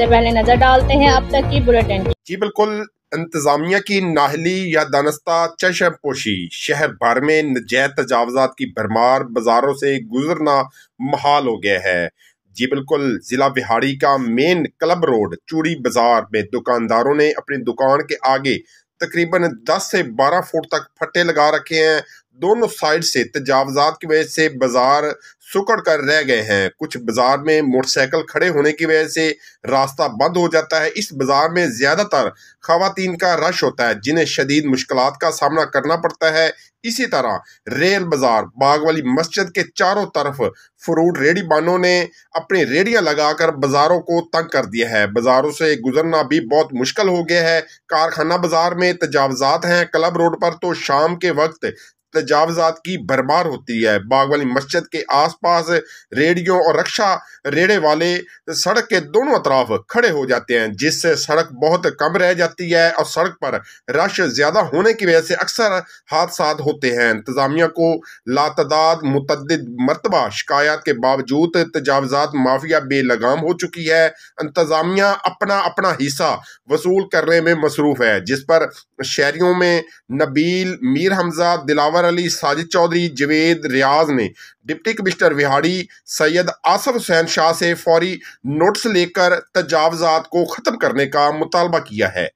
सबसे पहले नजर डालते हैं अब तक की बुलेटिन जी बिल्कुल इंतजामिया की नाहली या दानस्ता चशम पोशी शहर भर में नजैद तजावजात की भरमार बाजारों से गुजरना महाल हो गया है जी बिल्कुल जिला बिहारी का मेन क्लब रोड चूड़ी बाजार में दुकानदारों ने अपनी दुकान के आगे तकरीबन 10 से 12 फुट तक फट्टे लगा रखे हैं दोनों साइड से तजावजात की वजह से बाजार सुकड़ कर रह गए हैं कुछ बाजार में मोटरसाइकिल खड़े होने की वजह से रास्ता बंद हो जाता है इस बाजार में ज़्यादातर खातन का रश होता है जिन्हें शदीद मुश्किल का सामना करना पड़ता है इसी तरह रेल बाजार बाग वाली मस्जिद के चारों तरफ फ्रूट रेडी बानों ने अपनी रेडियां लगाकर बाजारों को तंग कर दिया है बाजारों से गुजरना भी बहुत मुश्किल हो गया है कारखाना बाजार में तजावजात हैं क्लब रोड पर तो शाम के वक्त तजावजात की भरमार होती है बाग वाली मस्जिद के आसपास रेडियो और रक्षा रेड़े वाले सड़क के दोनों अतराफ खड़े हो जाते हैं जिससे सड़क बहुत कम रह जाती है और सड़क पर रश ज़्यादा होने की वजह से अक्सर हादसा होते हैं इंतजामिया को लातदाद मुतद मरतबा शिकायत के बावजूद तजावजात माफिया बेलगाम हो चुकी है इंतजामिया अपना अपना हिस्सा वसूल करने में मसरूफ़ है जिस पर शहरियों में नबील मीर हमजा दिलावर अनवर अली साजिद चौधरी जवेद रियाज ने डिप्टी कमिश्नर विहाड़ी सैयद आसफ हुसैन शाह से फौरी नोटिस लेकर तजावजात को ख़त्म करने का मुतालबा किया है